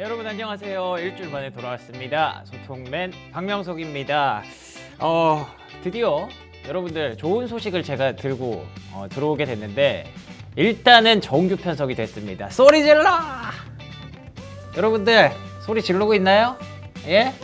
네, 여러분 안녕하세요. 일주일 만에 돌아왔습니다. 소통맨 박명석입니다. 어, 드디어 여러분들 좋은 소식을 제가 들고 어, 들어오게 됐는데 일단은 정규 편성이 됐습니다. 소리 질러! 여러분들 소리 질르고 있나요? 예?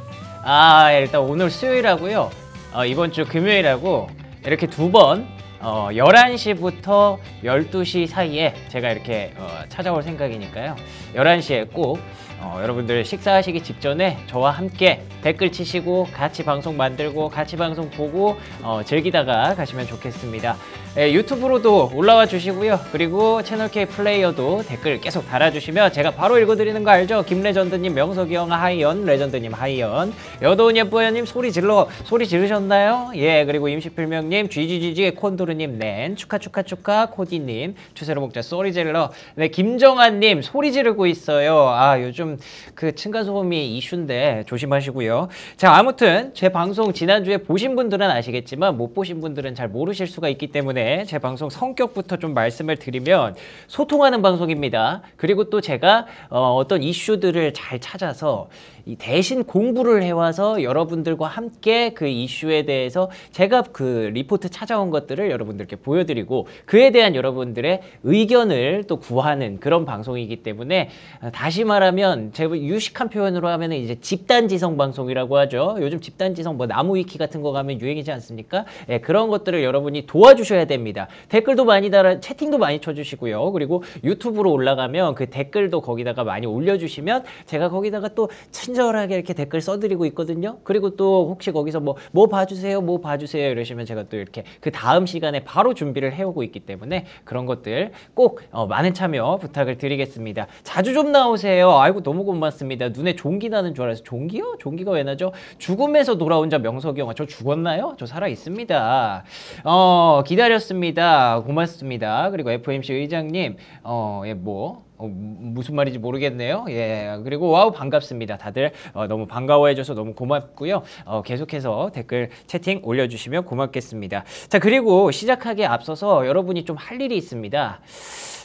아 일단 오늘 수요일하고요. 어, 이번 주 금요일하고 이렇게 두 번 어, 11시부터 12시 사이에 제가 이렇게 어, 찾아올 생각이니까요. 11시에 꼭 어, 여러분들 식사하시기 직전에 저와 함께 댓글 치시고 같이 방송 만들고 같이 방송 보고 어, 즐기다가 가시면 좋겠습니다. 예, 유튜브로도 올라와 주시고요. 그리고 채널K 플레이어도 댓글 계속 달아주시면 제가 바로 읽어드리는 거 알죠? 김레전드님, 명석이 형 하이연, 레전드님 하이연, 여도운 예뻐요님 소리 질러, 소리 지르셨나요? 예, 그리고 임시필명님, 쥐쥐쥐쥐 콘도르님, 낸, 축하 축하 축하, 코디님, 추세로 목자 소리 질러, 네, 김정아님, 소리 지르고 있어요. 아, 요즘 그 층간소음이 이슈인데 조심하시고요. 자, 아무튼 제 방송 지난주에 보신 분들은 아시겠지만 못 보신 분들은 잘 모르실 수가 있기 때문에 제 방송 성격부터 좀 말씀을 드리면 소통하는 방송입니다. 그리고 또 제가 어, 어떤 이슈들을 잘 찾아서 이 대신 공부를 해와서 여러분들과 함께 그 이슈에 대해서 제가 그 리포트 찾아온 것들을 여러분들께 보여드리고 그에 대한 여러분들의 의견을 또 구하는 그런 방송이기 때문에 아, 다시 말하면 제가 유식한 표현으로 하면 이제 집단지성 방송이라고 하죠. 요즘 집단지성 뭐 나무 위키 같은 거 가면 유행이지 않습니까? 예, 그런 것들을 여러분이 도와주셔야 됩니다. 댓글도 많이 달아 채팅도 많이 쳐주시고요. 그리고 유튜브로 올라가면 그 댓글도 거기다가 많이 올려주시면 제가 거기다가 또 친, 친절하게 이렇게 댓글 써드리고 있거든요. 그리고 또 혹시 거기서 뭐, 뭐 봐주세요, 뭐 봐주세요 이러시면 제가 또 이렇게 그 다음 시간에 바로 준비를 해오고 있기 때문에 그런 것들 꼭 어, 많은 참여 부탁을 드리겠습니다. 자주 좀 나오세요. 아이고, 너무 고맙습니다. 눈에 종기 나는 줄 알아서 종기요? 종기가 왜 나죠? 죽음에서 돌아온 자 명석이 형아, 저 죽었나요? 저 살아있습니다. 어, 기다렸습니다. 고맙습니다. 그리고 FMC 의장님, 어, 예, 뭐, 어, 무슨 말인지 모르겠네요. 예. 그리고 와우 반갑습니다. 다들 어, 너무 반가워해줘서 너무 고맙고요. 어, 계속해서 댓글 채팅 올려주시면 고맙겠습니다. 자 그리고 시작하기에 앞서서 여러분이 좀 할 일이 있습니다.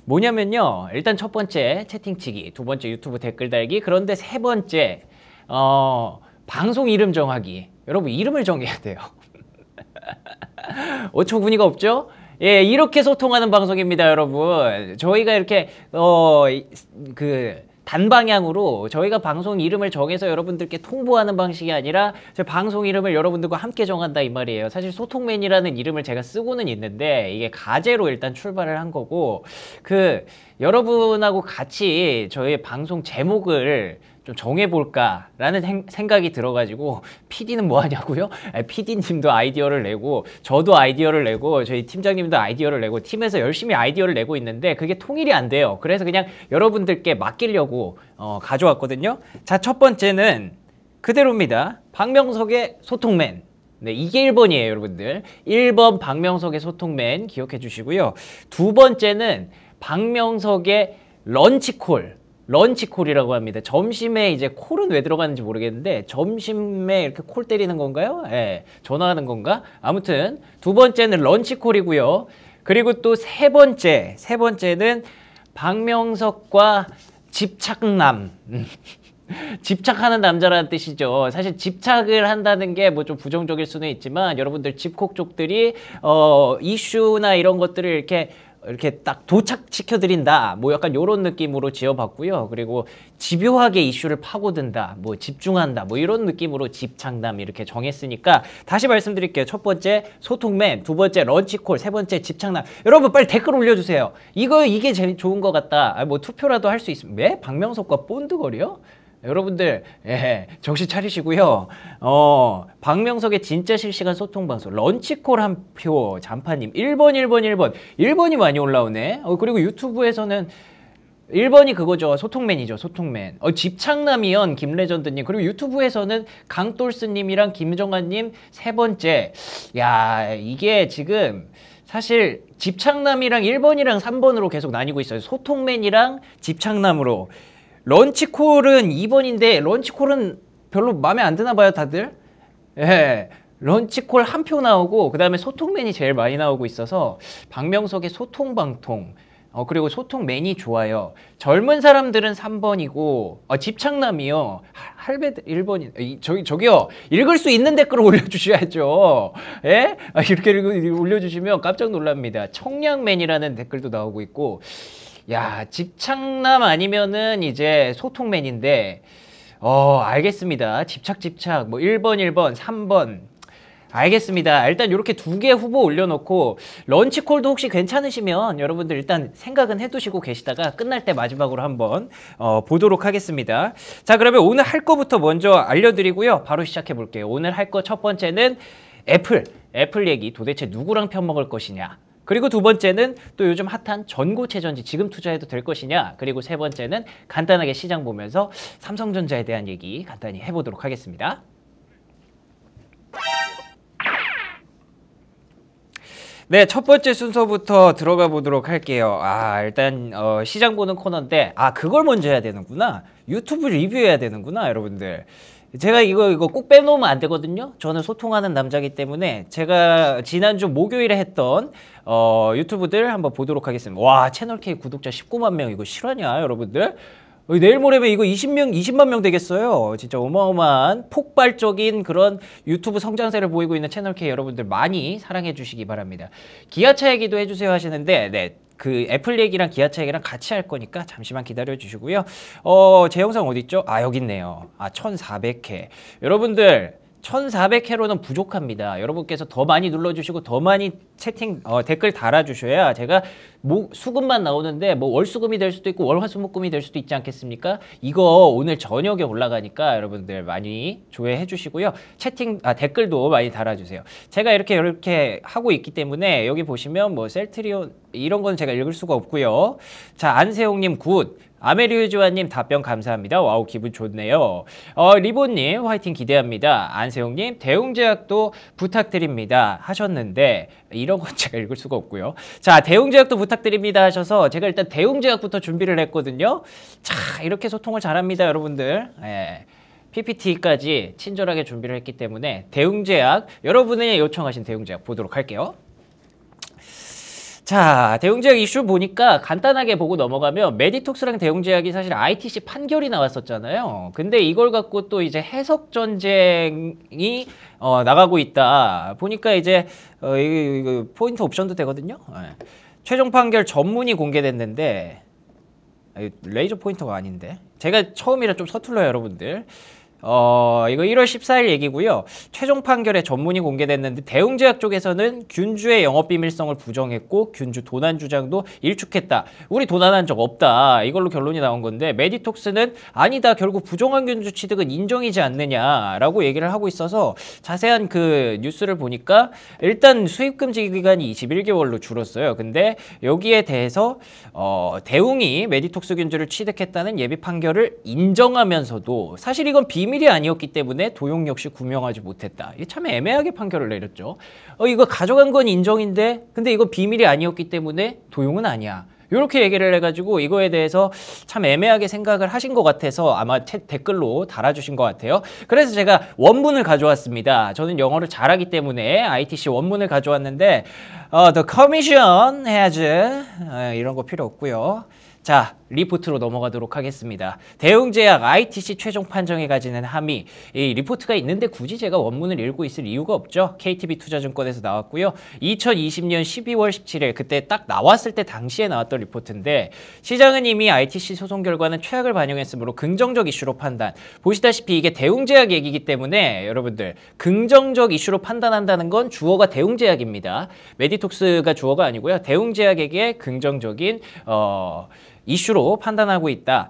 뭐냐면요. 일단 첫 번째 채팅치기, 두 번째 유튜브 댓글 달기, 그런데 세 번째 어, 방송 이름 정하기. 여러분 이름을 정해야 돼요. 어처구니가 없죠? 예, 이렇게 소통하는 방송입니다, 여러분. 저희가 이렇게 어 그 단방향으로 저희가 방송 이름을 정해서 여러분들께 통보하는 방식이 아니라 저 방송 이름을 여러분들과 함께 정한다 이 말이에요. 사실 소통맨이라는 이름을 제가 쓰고는 있는데 이게 가제로 일단 출발을 한 거고 그 여러분하고 같이 저희 방송 제목을 좀 정해볼까라는 생각이 들어가지고 PD는 뭐하냐고요? PD님도 아이디어를 내고 저도 아이디어를 내고 저희 팀장님도 아이디어를 내고 팀에서 열심히 아이디어를 내고 있는데 그게 통일이 안 돼요. 그래서 그냥 여러분들께 맡기려고 어, 가져왔거든요. 자, 첫 번째는 그대로입니다. 박명석의 소통맨. 네, 이게 1번이에요, 여러분들. 1번 박명석의 소통맨 기억해 주시고요. 두 번째는 박명석의 런치콜. 런치콜이라고 합니다. 점심에 이제 콜은 왜 들어가는지 모르겠는데 점심에 이렇게 콜 때리는 건가요? 예. 전화하는 건가? 아무튼 두 번째는 런치콜이고요. 그리고 또 세 번째, 세 번째는 박명석과 집착남. 집착하는 남자라는 뜻이죠. 사실 집착을 한다는 게 뭐 좀 부정적일 수는 있지만 여러분들 집콕족들이 어 이슈나 이런 것들을 이렇게 이렇게 딱 도착시켜드린다 뭐 약간 이런 느낌으로 지어봤고요 그리고 집요하게 이슈를 파고든다 뭐 집중한다 뭐 이런 느낌으로 집창담 이렇게 정했으니까 다시 말씀드릴게요 첫 번째 소통맨 두 번째 런치콜 세 번째 집창담 여러분 빨리 댓글 올려주세요 이거 이게 제일 좋은 것 같다 아, 뭐 투표라도 할 수 있으면 왜? 박명석과 본드거리요? 여러분들 예, 정신 차리시고요. 어, 박명석의 진짜 실시간 소통 방송 런치콜 한 표 잔파님 1번 1번 1번 1번이 많이 올라오네. 어, 그리고 유튜브에서는 1번이 그거죠. 소통맨이죠. 소통맨. 어, 집창남이연 김레전드님. 그리고 유튜브에서는 강돌스님이랑 김정환님 세 번째. 야 이게 지금 사실 집창남이랑 1번이랑 3번으로 계속 나뉘고 있어요. 소통맨이랑 집창남으로. 런치콜은 2번인데 런치콜은 별로 마음에 안 드나 봐요 다들 예 런치콜 한 표 나오고 그 다음에 소통맨이 제일 많이 나오고 있어서 박명석의 소통방통 어, 그리고 소통맨이 좋아요 젊은 사람들은 3번이고 어, 집착남이요 할배들 1번이 저기, 저기요 읽을 수 있는 댓글을 올려주셔야죠 예? 아, 이렇게 올려주시면 깜짝 놀랍니다 청량맨이라는 댓글도 나오고 있고 야 집착남 아니면은 이제 소통맨인데 어 알겠습니다 집착 집착 뭐 1번 1번 3번 알겠습니다 일단 이렇게 두 개 후보 올려놓고 런치콜도 혹시 괜찮으시면 여러분들 일단 생각은 해두시고 계시다가 끝날 때 마지막으로 한번 어, 보도록 하겠습니다 자 그러면 오늘 할 거부터 먼저 알려드리고요 바로 시작해 볼게요 오늘 할 거 첫 번째는 애플 애플 얘기 도대체 누구랑 편먹을 것이냐 그리고 두 번째는 또 요즘 핫한 전고체전지 지금 투자해도 될 것이냐 그리고 세 번째는 간단하게 시장 보면서 삼성전자에 대한 얘기 간단히 해보도록 하겠습니다. 네, 첫 번째 순서부터 들어가 보도록 할게요. 아, 일단 어, 시장 보는 코너인데 아, 그걸 먼저 해야 되는구나. 유튜브 리뷰해야 되는구나, 여러분들. 제가 이거 이거 꼭 빼놓으면 안 되거든요. 저는 소통하는 남자기 때문에 제가 지난주 목요일에 했던 어, 유튜브들 한번 보도록 하겠습니다. 와 채널 K 구독자 19만 명 이거 실화냐 여러분들? 내일 모레면 이거 20명, 20만 명 되겠어요. 진짜 어마어마한 폭발적인 그런 유튜브 성장세를 보이고 있는 채널K 여러분들 많이 사랑해 주시기 바랍니다. 기아차 얘기도 해주세요 하시는데, 네. 그 애플 얘기랑 기아차 얘기랑 같이 할 거니까 잠시만 기다려 주시고요. 어, 제 영상 어디 있죠? 아, 여기 있네요. 아, 1400회. 여러분들 1400회로는 부족합니다. 여러분께서 더 많이 눌러주시고 더 많이 채팅 어, 댓글 달아주셔야 제가 뭐, 수급만 나오는데 뭐 월수금이 될 수도 있고 월화수목금이 될 수도 있지 않겠습니까? 이거 오늘 저녁에 올라가니까 여러분들 많이 조회해 주시고요. 채팅 아, 댓글도 많이 달아주세요. 제가 이렇게 이렇게 하고 있기 때문에 여기 보시면 뭐 셀트리온 이런 건 제가 읽을 수가 없고요. 자 안세용님 굿. 아메리우즈와님 답변 감사합니다. 와우 기분 좋네요. 어, 리본님 화이팅 기대합니다. 안세웅님 대웅제약도 부탁드립니다 하셨는데 이런 건 제가 읽을 수가 없고요. 자 대웅제약도 부탁드립니다 하셔서 제가 일단 대웅제약부터 준비를 했거든요. 자 이렇게 소통을 잘합니다 여러분들. 예. PPT까지 친절하게 준비를 했기 때문에 대웅제약 여러분의 요청하신 대웅제약 보도록 할게요. 자, 대웅제약 이슈 보니까 간단하게 보고 넘어가면 메디톡스랑 대웅제약이 사실 ITC 판결이 나왔었잖아요. 근데 이걸 갖고 또 이제 해석 전쟁이 어, 나가고 있다. 보니까 이제 어, 이거, 이 포인트 옵션도 되거든요. 네. 최종 판결 전문이 공개됐는데 아, 레이저 포인터가 아닌데 제가 처음이라 좀 서툴러요 여러분들 어, 이거 1월 14일 얘기고요. 최종 판결에 전문이 공개됐는데 대웅제약 쪽에서는 균주의 영업 비밀성을 부정했고 균주 도난 주장도 일축했다. 우리 도난한 적 없다. 이걸로 결론이 나온 건데 메디톡스는 아니다. 결국 부정한 균주 취득은 인정이지 않느냐라고 얘기를 하고 있어서 자세한 그 뉴스를 보니까 일단 수입 금지 기간이 21개월로 줄었어요. 근데 여기에 대해서 어, 대웅이 메디톡스 균주를 취득했다는 예비 판결을 인정하면서도 사실 이건 비밀 비밀이 아니었기 때문에 도용 역시 구명하지 못했다. 이게 참 애매하게 판결을 내렸죠. 어, 이거 가져간 건 인정인데 근데 이거 비밀이 아니었기 때문에 도용은 아니야. 이렇게 얘기를 해가지고 이거에 대해서 참 애매하게 생각을 하신 것 같아서 아마 채, 댓글로 달아주신 것 같아요. 그래서 제가 원문을 가져왔습니다. 저는 영어를 잘하기 때문에 ITC 원문을 가져왔는데 어, The Commission has 어, 이런 거 필요 없고요. 자, 리포트로 넘어가도록 하겠습니다. 대웅제약 ITC 최종 판정에 가지는 함의 이 리포트가 있는데 굳이 제가 원문을 읽고 있을 이유가 없죠. KTB 투자증권에서 나왔고요. 2020년 12월 17일 그때 딱 나왔을 때 당시에 나왔던 리포트인데 시장은 이미 ITC 소송 결과는 최악을 반영했으므로 긍정적 이슈로 판단. 보시다시피 이게 대웅제약 얘기이기 때문에 여러분들 긍정적 이슈로 판단한다는 건 주어가 대웅제약입니다. 메디톡스가 주어가 아니고요. 대웅제약에게 긍정적인 어 이슈로 판단하고 있다.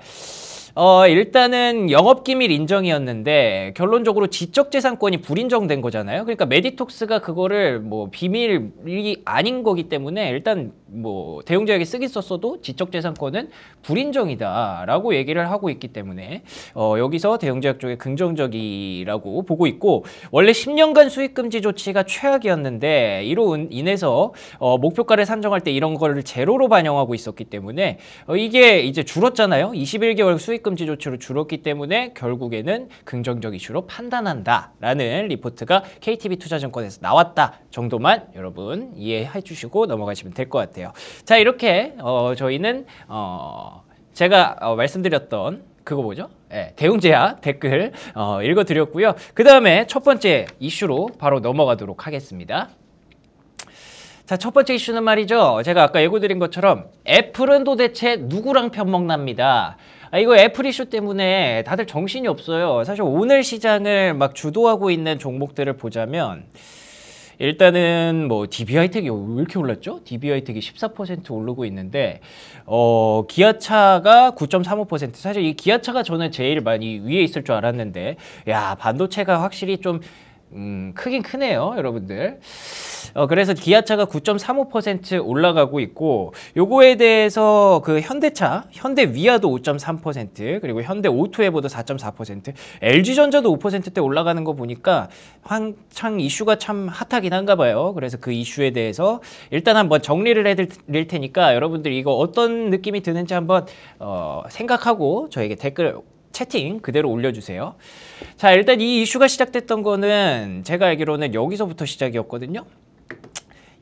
어, 일단은 영업기밀 인정이었는데 결론적으로 지적재산권이 불인정된 거잖아요. 그러니까 메디톡스가 그거를 뭐 비밀이 아닌 거기 때문에 일단 뭐 대용자에게 쓰기 썼어도 지적재산권은 불인정이다라고 얘기를 하고 있기 때문에 어, 여기서 대용자약 쪽에 긍정적이라고 보고 있고 원래 10년간 수익금지 조치가 최악이었는데 이로 인해서 어, 목표가를 산정할 때 이런 거를 제로로 반영하고 있었기 때문에 어, 이게 이제 줄었잖아요 21개월 수익금지 조치로 줄었기 때문에 결국에는 긍정적 이슈로 판단한다라는 리포트가 KTB 투자증권에서 나왔다 정도만 여러분 이해해 주시고 넘어가시면 될 것 같아요. 같아요. 자 이렇게 어, 저희는 어, 제가 어, 말씀드렸던 그거 뭐죠? 네, 예, 대웅제약 댓글 어, 읽어드렸고요. 그 다음에 첫 번째 이슈로 바로 넘어가도록 하겠습니다. 자, 첫 번째 이슈는 말이죠. 제가 아까 예고드린 것처럼 애플은 도대체 누구랑 편먹납니다. 아, 이거 애플 이슈 때문에 다들 정신이 없어요. 사실 오늘 시장을 막 주도하고 있는 종목들을 보자면 일단은 뭐 d b 이텍이왜 이렇게 올랐죠? d b 이텍이14% 오르고 있는데 어 기아차가 9.35% 사실 이 기아차가 저는 제일 많이 위에 있을 줄 알았는데 야 반도체가 확실히 좀 음, 크긴 크네요, 여러분들. 어, 그래서 기아차가 9.35% 올라가고 있고, 요거에 대해서 그 현대차, 현대 위아도 5.3%, 그리고 현대 오토에보도 4.4%, LG전자도 5%대 올라가는 거 보니까 한창 이슈가 참 핫하긴 한가 봐요. 그래서 그 이슈에 대해서 일단 한번 정리를 해드릴 테니까 여러분들 이거 어떤 느낌이 드는지 한번 어, 생각하고 저에게 댓글 채팅 그대로 올려주세요. 자 일단 이 이슈가 시작됐던 거는 제가 알기로는 여기서부터 시작이었거든요.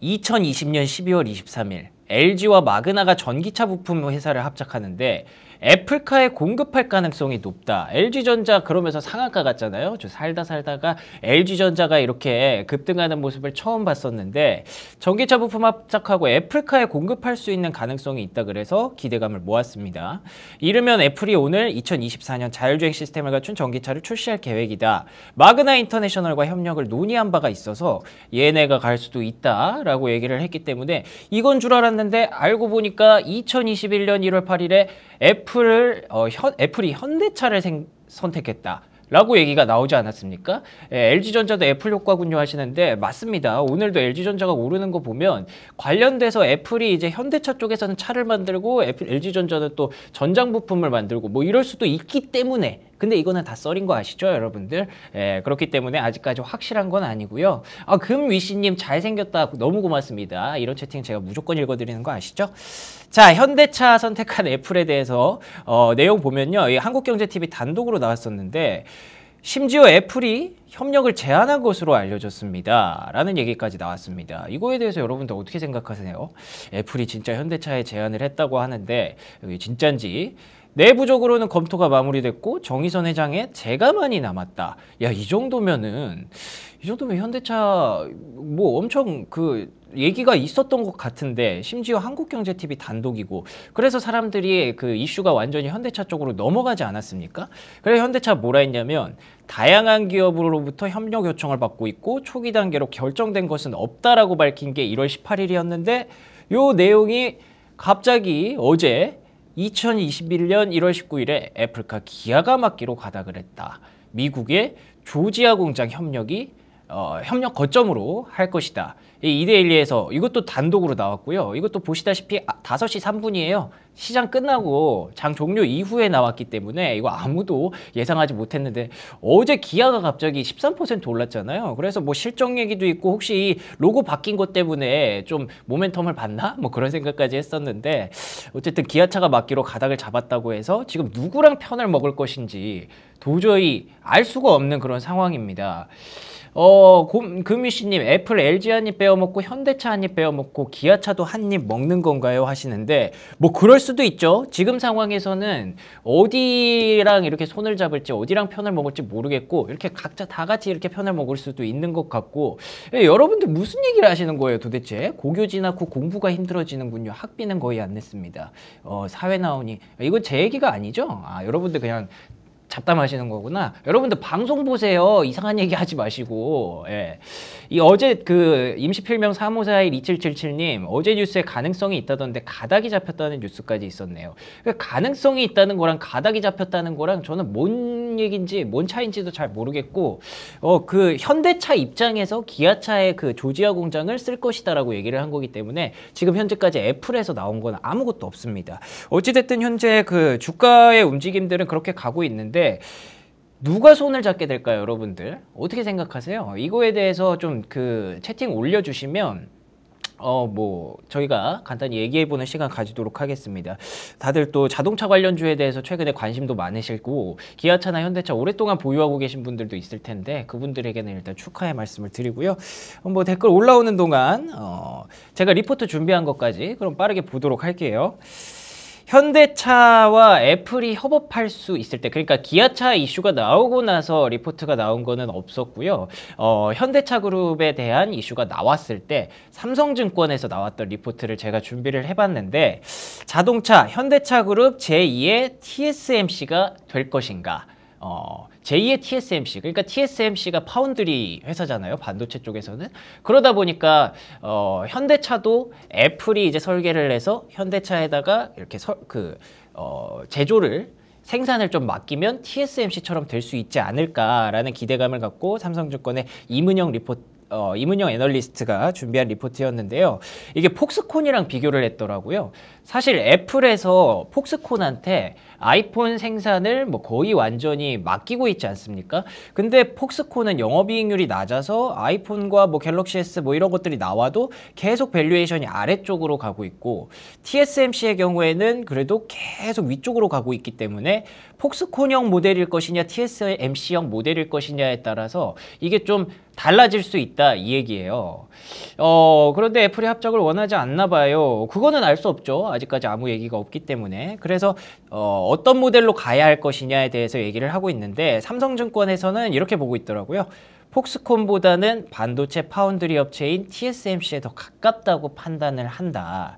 2020년 12월 23일 LG와 마그나가 전기차 부품 회사를 합작하는데 애플카에 공급할 가능성이 높다. LG전자 그러면서 상한가 같잖아요저 살다 살다가 LG전자가 이렇게 급등하는 모습을 처음 봤었는데 전기차 부품 합작하고 애플카에 공급할 수 있는 가능성이 있다 그래서 기대감을 모았습니다. 이르면 애플이 오늘 2024년 자율주행 시스템을 갖춘 전기차를 출시할 계획이다. 마그나 인터내셔널과 협력을 논의한 바가 있어서 얘네가 갈 수도 있다라고 얘기를 했기 때문에 이건 줄 알았는데 알고 보니까 2021년 1월 8일에 애플 애플을 어, 현, 애플이 현대차를 생, 선택했다. 라고 얘기가 나오지 않았습니까? 예, LG전자도 애플 효과군요 하시는데 맞습니다. 오늘도 LG전자가 오르는 거 보면 관련돼서 애플이 이제 현대차 쪽에서는 차를 만들고 애플, LG전자는 또 전장 부품을 만들고 뭐 이럴 수도 있기 때문에 근데 이거는 다 썰인 거 아시죠 여러분들? 예, 그렇기 때문에 아직까지 확실한 건 아니고요. 아, 금위씨님 잘생겼다 너무 고맙습니다. 이런 채팅 제가 무조건 읽어드리는 거 아시죠? 자 현대차 선택한 애플에 대해서 어, 내용 보면요. 한국경제TV 단독으로 나왔었는데 심지어 애플이 협력을 제안한 것으로 알려졌습니다. 라는 얘기까지 나왔습니다. 이거에 대해서 여러분들 어떻게 생각하세요? 애플이 진짜 현대차에 제안을 했다고 하는데 진짠지 내부적으로는 검토가 마무리됐고 정의선 회장의 재가만이 남았다. 야 이 정도면은 이 정도면 현대차 뭐 엄청 그 얘기가 있었던 것 같은데 심지어 한국경제TV 단독이고 그래서 사람들이 그 이슈가 완전히 현대차 쪽으로 넘어가지 않았습니까? 그래서 현대차 뭐라 했냐면 다양한 기업으로부터 협력 요청을 받고 있고 초기 단계로 결정된 것은 없다라고 밝힌 게 1월 18일이었는데 요 내용이 갑자기 어제 2021년 1월 19일에 애플카 기아가 맡기로 가닥을 했다. 미국의 조지아 공장 협력이 어, 협력 거점으로 할 것이다. 이데일리에서 이것도 단독으로 나왔고요. 이것도 보시다시피 5시 아, 3분이에요. 시장 끝나고 장 종료 이후에 나왔기 때문에 이거 아무도 예상하지 못했는데 어제 기아가 갑자기 13% 올랐잖아요. 그래서 뭐 실적 얘기도 있고 혹시 로고 바뀐 것 때문에 좀 모멘텀을 봤나? 뭐 그런 생각까지 했었는데 어쨌든 기아차가 맞기로 가닥을 잡았다고 해서 지금 누구랑 편을 먹을 것인지 도저히 알 수가 없는 그런 상황입니다. 어, 곰, 금유씨님 애플 LG 한 입 빼어먹고 현대차 한입 빼어먹고 기아차도 한입 먹는 건가요? 하시는데 뭐 그럴 수도 있죠. 지금 상황에서는 어디랑 이렇게 손을 잡을지 어디랑 편을 먹을지 모르겠고 이렇게 각자 다 같이 이렇게 편을 먹을 수도 있는 것 같고 예, 여러분들 무슨 얘기를 하시는 거예요 도대체? 고교 진학후 공부가 힘들어지는군요. 학비는 거의 안 냈습니다. 어, 사회 나오니 이건 제 얘기가 아니죠? 아, 여러분들 그냥 잡담하시는 거구나. 여러분들 방송 보세요. 이상한 얘기 하지 마시고. 예. 이 어제 그 임시필명 사무사1 2 7 7 7님 어제 뉴스에 가능성이 있다던데 가닥이 잡혔다는 뉴스까지 있었네요. 그러니까 가능성이 있다는 거랑 가닥이 잡혔다는 거랑 저는 뭔 얘기인지 뭔 차인지도 잘 모르겠고 어 그 현대차 입장에서 기아차의 그 조지아 공장을 쓸 것이다라고 얘기를 한 거기 때문에 지금 현재까지 애플에서 나온 건 아무것도 없습니다. 어찌됐든 현재 그 주가의 움직임들은 그렇게 가고 있는데 있는데 누가 손을 잡게 될까요, 여러분들? 어떻게 생각하세요? 이거에 대해서 좀 그 채팅 올려주시면 어, 뭐, 저희가 간단히 얘기해보는 시간 가지도록 하겠습니다. 다들 또 자동차 관련주에 대해서 최근에 관심도 많으시고, 기아차나 현대차 오랫동안 보유하고 계신 분들도 있을 텐데, 그분들에게는 일단 축하의 말씀을 드리고요. 어, 뭐, 댓글 올라오는 동안, 어, 제가 리포트 준비한 것까지, 그럼 빠르게 보도록 할게요. 현대차와 애플이 협업할 수 있을 때 그러니까 기아차 이슈가 나오고 나서 리포트가 나온 거는 없었고요. 어, 현대차 그룹에 대한 이슈가 나왔을 때 삼성증권에서 나왔던 리포트를 제가 준비를 해봤는데 자동차 현대차 그룹 제2의 TSMC가 될 것인가 어, 제2의 TSMC 그러니까 TSMC가 파운드리 회사잖아요 반도체 쪽에서는 그러다 보니까 어, 현대차도 애플이 이제 설계를 해서 현대차에다가 이렇게 서, 그 어, 제조를 생산을 좀 맡기면 TSMC처럼 될 수 있지 않을까라는 기대감을 갖고 삼성증권의 이문영 리포트 어, 이문영 애널리스트가 준비한 리포트였는데요. 이게 폭스콘이랑 비교를 했더라고요. 사실 애플에서 폭스콘한테 아이폰 생산을 뭐 거의 완전히 맡기고 있지 않습니까? 근데 폭스콘은 영업이익률이 낮아서 아이폰과 뭐 갤럭시 S 뭐 이런 것들이 나와도 계속 밸류에이션이 아래쪽으로 가고 있고 TSMC의 경우에는 그래도 계속 위쪽으로 가고 있기 때문에 폭스콘형 모델일 것이냐 TSMC형 모델일 것이냐에 따라서 이게 좀 달라질 수 있다 이 얘기예요. 어 그런데 애플이 합작을 원하지 않나 봐요. 그거는 알 수 없죠. 아직까지 아무 얘기가 없기 때문에 그래서 어, 어떤 모델로 가야 할 것이냐에 대해서 얘기를 하고 있는데 삼성증권에서는 이렇게 보고 있더라고요. 폭스콘보다는 반도체 파운드리 업체인 TSMC에 더 가깝다고 판단을 한다.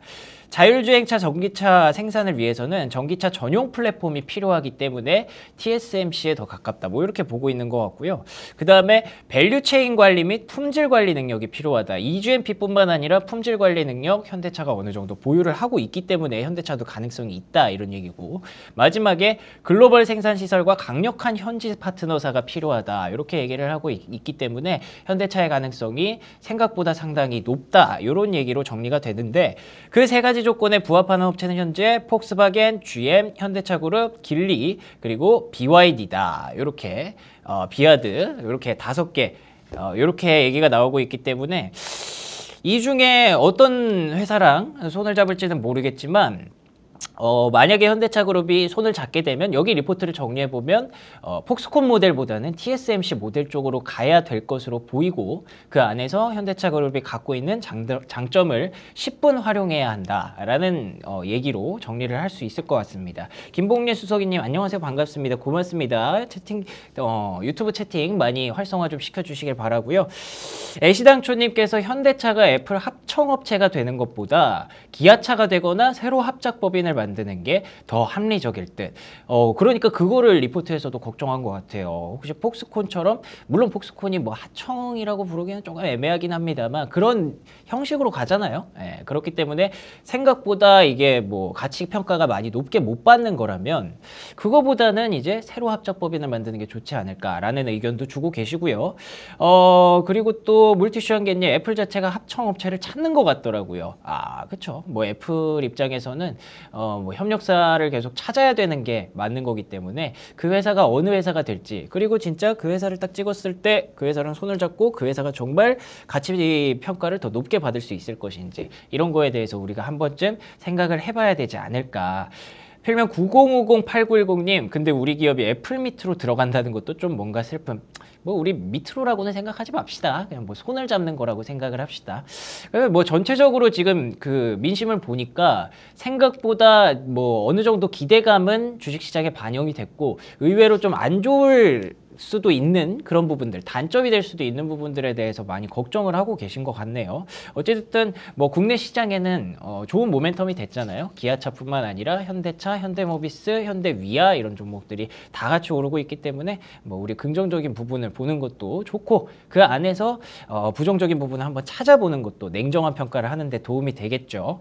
자율주행차 전기차 생산을 위해서는 전기차 전용 플랫폼이 필요하기 때문에 TSMC에 더 가깝다. 뭐 이렇게 보고 있는 것 같고요. 그 다음에 밸류체인 관리 및 품질 관리 능력이 필요하다. EGMP뿐만 아니라 품질 관리 능력 현대차가 어느 정도 보유를 하고 있기 때문에 현대차도 가능성이 있다. 이런 얘기고 마지막에 글로벌 생산 시설과 강력한 현지 파트너사가 필요하다. 이렇게 얘기를 하고 있, 있기 때문에 현대차의 가능성이 생각보다 상당히 높다. 이런 얘기로 정리가 되는데 그 세 가지 나지 조건에 부합하는 업체는 현재 폭스바겐, GM, 현대차그룹, 길리, 그리고 BYD다. 이렇게 어, 비아드 이렇게 다섯 개 이렇게 어, 얘기가 나오고 있기 때문에 이 중에 어떤 회사랑 손을 잡을지는 모르겠지만 어, 만약에 현대차그룹이 손을 잡게 되면 여기 리포트를 정리해보면 어, 폭스콘 모델보다는 TSMC 모델 쪽으로 가야 될 것으로 보이고 그 안에서 현대차그룹이 갖고 있는 장점, 을 10분 활용해야 한다라는 어, 얘기로 정리를 할 수 있을 것 같습니다. 김봉래 수석이님 안녕하세요 반갑습니다. 고맙습니다. 채팅 어, 유튜브 채팅 많이 활성화 좀 시켜주시길 바라고요. 애시당초님께서 현대차가 애플 합청업체가 되는 것보다 기아차가 되거나 새로 합작법인을 시간을 만드는 게 더 합리적일 듯. 어, 그러니까 그거를 리포트에서도 걱정한 것 같아요. 혹시 폭스콘처럼 물론 폭스콘이 뭐 하청이라고 부르기는 조금 애매하긴 합니다만 그런 형식으로 가잖아요. 예, 그렇기 때문에 생각보다 이게 뭐 가치 평가가 많이 높게 못 받는 거라면 그거보다는 이제 새로 합작법인을 만드는 게 좋지 않을까라는 의견도 주고 계시고요. 어 그리고 또 물티슈한게님 애플 자체가 합청업체를 찾는 것 같더라고요. 아 그쵸. 뭐 애플 입장에서는 어, 어, 뭐 협력사를 계속 찾아야 되는 게 맞는 거기 때문에 그 회사가 어느 회사가 될지 그리고 진짜 그 회사를 딱 찍었을 때 그 회사랑 손을 잡고 그 회사가 정말 가치 평가를 더 높게 받을 수 있을 것인지 이런 거에 대해서 우리가 한 번쯤 생각을 해봐야 되지 않을까 필명 9050890님 근데 우리 기업이 애플 밑으로 들어간다는 것도 좀 뭔가 슬픔 뭐 우리 밑으로라고는 생각하지 맙시다. 그냥 뭐 손을 잡는 거라고 생각을 합시다. 뭐 전체적으로 지금 그 민심을 보니까 생각보다 뭐 어느 정도 기대감은 주식시장에 반영이 됐고 의외로 좀 안 좋을 수도 있는 그런 부분들, 단점이 될 수도 있는 부분들에 대해서 많이 걱정을 하고 계신 것 같네요. 어쨌든 뭐 국내 시장에는 어, 좋은 모멘텀이 됐잖아요. 기아차뿐만 아니라 현대차, 현대모비스, 현대위아 이런 종목들이 다 같이 오르고 있기 때문에 뭐 우리 긍정적인 부분을 보는 것도 좋고 그 안에서 어, 부정적인 부분을 한번 찾아보는 것도 냉정한 평가를 하는데 도움이 되겠죠.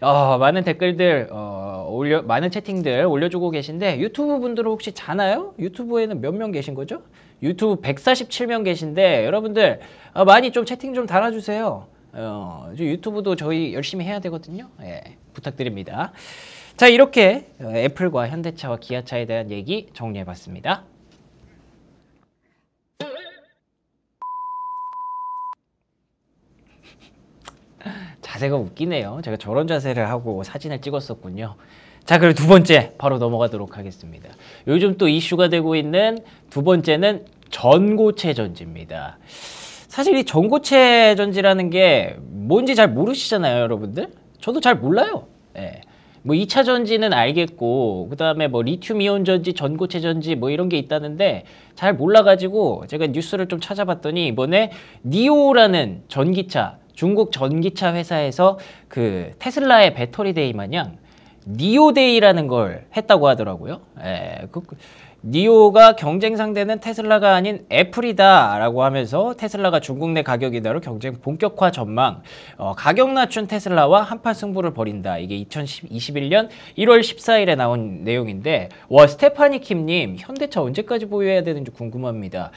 어, 많은 댓글들 어, 올려 많은 채팅들 올려주고 계신데 유튜브 분들은 혹시 자나요? 유튜브에는 몇 명 계신 거죠? 거죠? 유튜브 147명 계신데 여러분들 어, 많이 좀 채팅 좀 달아주세요. 어, 유튜브도 저희 열심히 해야 되거든요. 예, 부탁드립니다. 자 이렇게 어, 애플과 현대차와 기아차에 대한 얘기 정리해봤습니다. 자세가 웃기네요. 제가 저런 자세를 하고 사진을 찍었었군요. 자, 그리고 두 번째 바로 넘어가도록 하겠습니다. 요즘 또 이슈가 되고 있는 두 번째는 전고체 전지입니다. 사실 이 전고체 전지라는 게 뭔지 잘 모르시잖아요, 여러분들? 저도 잘 몰라요. 예. 뭐 2차 전지는 알겠고 그다음에 뭐 리튬 이온 전지, 전고체 전지 뭐 이런 게 있다는데 잘 몰라 가지고 제가 뉴스를 좀 찾아봤더니 이번에 니오라는 전기차 중국 전기차 회사에서 그 테슬라의 배터리 데이 마냥 니오데이라는 걸 했다고 하더라고요. 예, 그, 그, 니오가 경쟁 상대는 테슬라가 아닌 애플이다라고 하면서 테슬라가 중국 내 가격 인하로 경쟁 본격화 전망, 어, 가격 낮춘 테슬라와 한판 승부를 벌인다. 이게 2021년 1월 14일에 나온 내용인데, 와 스테파니 킴님 현대차 언제까지 보유해야 되는지 궁금합니다.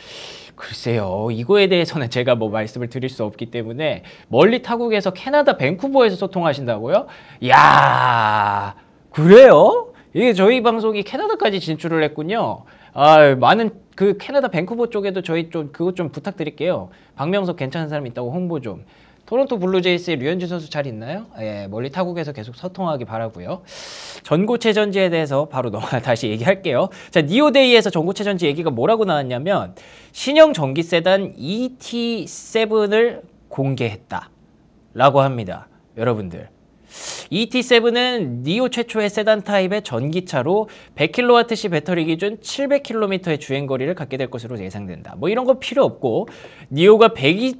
글쎄요. 이거에 대해서는 제가 뭐 말씀을 드릴 수 없기 때문에 멀리 타국에서 캐나다 밴쿠버에서 소통하신다고요? 야 그래요? 이게 저희 방송이 캐나다까지 진출을 했군요. 아, 많은 그 캐나다 밴쿠버 쪽에도 저희 좀 그것 좀 부탁드릴게요. 박명석 괜찮은 사람 있다고 홍보 좀. 토론토 블루제이스의 류현진 선수 잘 있나요? 예, 멀리 타국에서 계속 소통하기 바라고요. 전고체전지에 대해서 바로 넘어 다시 얘기할게요. 자, 니오데이에서 전고체전지 얘기가 뭐라고 나왔냐면 신형 전기 세단 ET7을 공개했다. 라고 합니다. 여러분들. ET7은 니오 최초의 세단 타입의 전기차로 100kWh 배터리 기준 700km의 주행거리를 갖게 될 것으로 예상된다. 뭐 이런 거 필요 없고 니오가 1 5 0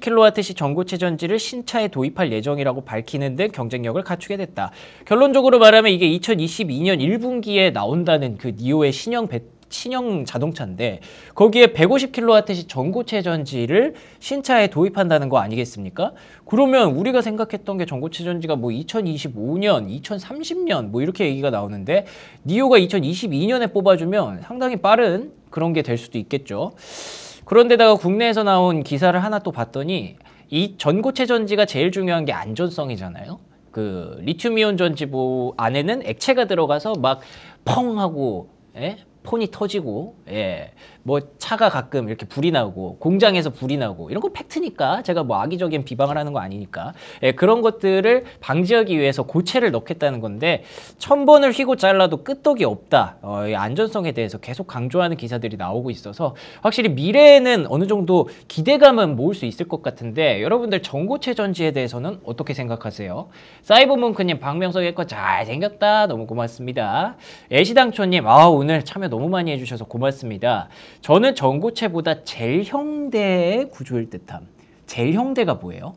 k w h 전고체 전지를 신차에 도입할 예정이라고 밝히는 등 경쟁력을 갖추게 됐다. 결론적으로 말하면 이게 2022년 1분기에 나온다는 그 니오의 신형 배터리 친형 자동차인데 거기에 150kWh씩 전고체 전지를 신차에 도입한다는 거 아니겠습니까? 그러면 우리가 생각했던 게 전고체 전지가 뭐 2025년, 2030년 뭐 이렇게 얘기가 나오는데 니오가 2022년에 뽑아주면 상당히 빠른 그런 게 될 수도 있겠죠. 그런데다가 국내에서 나온 기사를 하나 또 봤더니 이 전고체 전지가 제일 중요한 게 안전성이잖아요. 그 리튬이온 전지보 안에는 액체가 들어가서 막 펑 하고 예? 폰이 터지고 예, 뭐 차가 가끔 이렇게 불이 나고 공장에서 불이 나고 이런 거 팩트니까 제가 뭐 악의적인 비방을 하는 거 아니니까 예, 그런 것들을 방지하기 위해서 고체를 넣겠다는 건데 천 번을 휘고 잘라도 끄떡이 없다 어, 이 안전성에 대해서 계속 강조하는 기사들이 나오고 있어서 확실히 미래에는 어느 정도 기대감은 모을 수 있을 것 같은데 여러분들 전고체 전지에 대해서는 어떻게 생각하세요? 사이버문크님 박명석 의커 잘생겼다 너무 고맙습니다 애시당초님 아 오늘 참여 너무 많이 해주셔서 고맙습니다 저는 전고체보다 젤 형대의 구조일 듯함. 젤 형대가 뭐예요?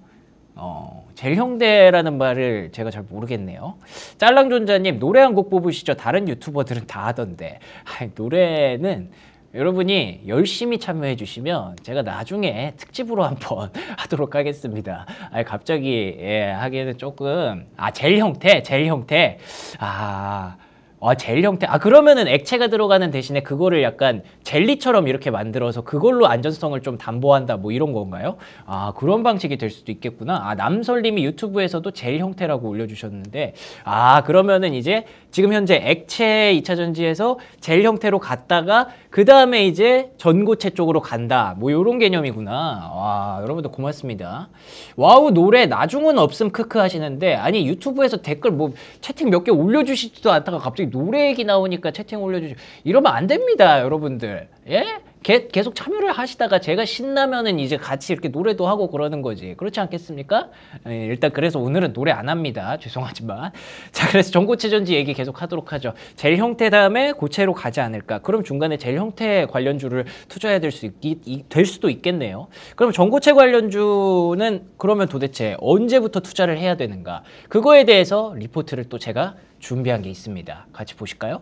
어, 젤 형대라는 말을 제가 잘 모르겠네요. 짤랑존자님 노래 한 곡 뽑으시죠. 다른 유튜버들은 다 하던데. 아이, 노래는 여러분이 열심히 참여해 주시면 제가 나중에 특집으로 한번 하도록 하겠습니다. 아니 갑자기 예, 하기에는 조금 아젤 형태 젤 형태 아, 아 아, 젤 형태. 아, 그러면은 액체가 들어가는 대신에 그거를 약간 젤리처럼 이렇게 만들어서 그걸로 안전성을 좀 담보한다 뭐 이런 건가요? 아, 그런 방식이 될 수도 있겠구나. 아, 남설님이 유튜브에서도 젤 형태라고 올려주셨는데 아, 그러면은 이제 지금 현재 액체 2차 전지에서 젤 형태로 갔다가 그 다음에 이제 전고체 쪽으로 간다. 뭐 이런 개념이구나. 와 여러분들 고맙습니다. 와우 노래 나중은 없음 크크 하시는데 아니 유튜브에서 댓글 뭐 채팅 몇 개 올려주시지도 않다가 갑자기 노래 얘기 나오니까 채팅 올려주시 이러면 안 됩니다 여러분들. 예? 게, 계속 참여를 하시다가 제가 신나면은 이제 같이 이렇게 노래도 하고 그러는 거지. 그렇지 않겠습니까? 예, 일단 그래서 오늘은 노래 안 합니다. 죄송하지만. 자, 그래서 전고체전지 얘기 계속 하도록 하죠. 젤 형태 다음에 고체로 가지 않을까. 그럼 중간에 젤 형태 관련주를 투자해야 될, 수 있, 될 수도 있겠네요. 그럼 전고체 관련주는 그러면 도대체 언제부터 투자를 해야 되는가. 그거에 대해서 리포트를 또 제가 준비한 게 있습니다. 같이 보실까요?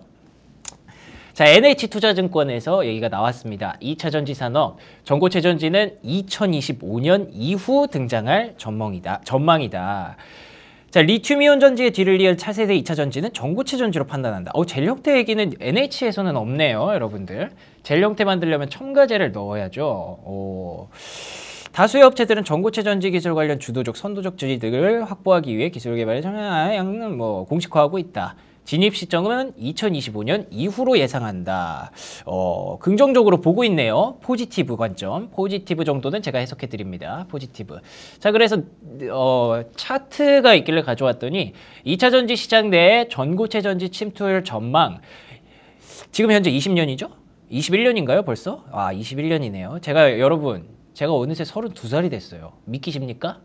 자, NH투자증권에서 얘기가 나왔습니다. 2차 전지 산업, 전고체 전지는 2025년 이후 등장할 전망이다. 전망이다. 자, 리튬이온 전지의 뒤를 이을 차세대 2차 전지는 전고체 전지로 판단한다. 어, 젤형태 얘기는 NH에서는 없네요, 여러분들. 젤형태 만들려면 첨가제를 넣어야죠. 오. 다수의 업체들은 전고체 전지 기술 관련 주도적, 선도적 지지득을 확보하기 위해 기술 개발에 정말 뭐 공식화하고 있다. 진입 시점은 2025년 이후로 예상한다. 어, 긍정적으로 보고 있네요. 포지티브 관점. 포지티브 정도는 제가 해석해 드립니다. 포지티브. 자, 그래서 어, 차트가 있길래 가져왔더니 2차 전지 시장 내 전고체 전지 침투율 전망. 지금 현재 20년이죠? 21년인가요, 벌써? 아, 21년이네요. 제가 여러분, 제가 어느새 32살이 됐어요. 믿기십니까?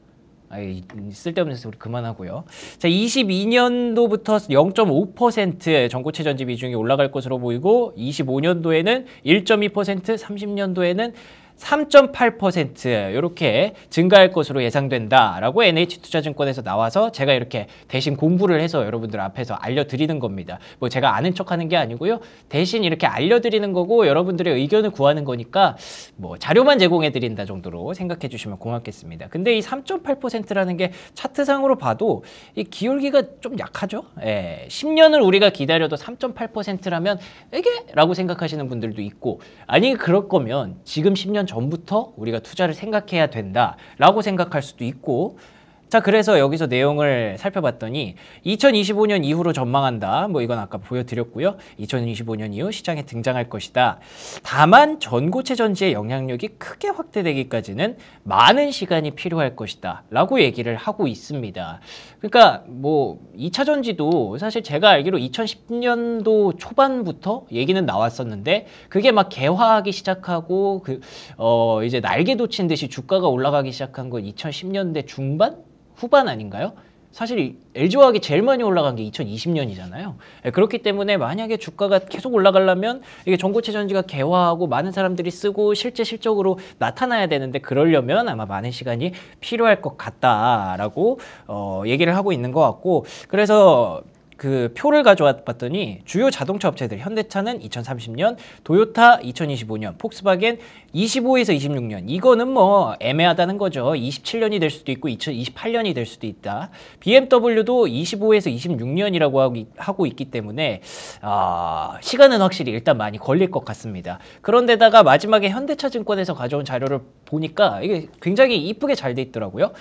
아이, 쓸데없는 소리 그만하고요. 자, 22년도부터 0.5%의 전고체 전지 비중이 올라갈 것으로 보이고 25년도에는 1.2%, 30년도에는 3.8% 이렇게 증가할 것으로 예상된다라고 NH투자증권에서 나와서 제가 이렇게 대신 공부를 해서 여러분들 앞에서 알려드리는 겁니다. 뭐 제가 아는 척하는 게 아니고요. 대신 이렇게 알려드리는 거고 여러분들의 의견을 구하는 거니까 뭐 자료만 제공해드린다 정도로 생각해 주시면 고맙겠습니다. 근데 이 3.8%라는 게 차트상으로 봐도 이 기울기가 좀 약하죠? 예, 10년을 우리가 기다려도 3.8%라면 이게? 라고 생각하시는 분들도 있고 아니 그럴 거면 지금 10년 전부터 우리가 투자를 생각해야 된다라고 생각할 수도 있고 자 그래서 여기서 내용을 살펴봤더니 2025년 이후로 전망한다 뭐 이건 아까 보여드렸고요 2025년 이후 시장에 등장할 것이다 다만 전고체 전지의 영향력이 크게 확대되기까지는 많은 시간이 필요할 것이다 라고 얘기를 하고 있습니다 그러니까 뭐 2차 전지도 사실 제가 알기로 2010년도 초반부터 얘기는 나왔었는데 그게 막 개화하기 시작하고 그어 이제 날개 돋친 듯이 주가가 올라가기 시작한 건 2010년대 중반 후반 아닌가요? 사실 LG화학이 제일 많이 올라간 게 2020년이잖아요. 예, 그렇기 때문에 만약에 주가가 계속 올라가려면 이게 전고체 전지가 개화하고 많은 사람들이 쓰고 실제 실적으로 나타나야 되는데 그러려면 아마 많은 시간이 필요할 것 같다라고 어, 얘기를 하고 있는 것 같고 그래서 그 표를 가져왔더니 주요 자동차 업체들 현대차는 2030년, 도요타 2025년, 폭스바겐 25에서 26년. 이거는 뭐 애매하다는 거죠. 27년이 될 수도 있고 2028년이 될 수도 있다. BMW도 25에서 26년이라고 하고 있기 때문에 아, 시간은 확실히 일단 많이 걸릴 것 같습니다. 그런데다가 마지막에 현대차증권에서 가져온 자료를 보니까 이게 굉장히 이쁘게 잘 돼 있더라고요.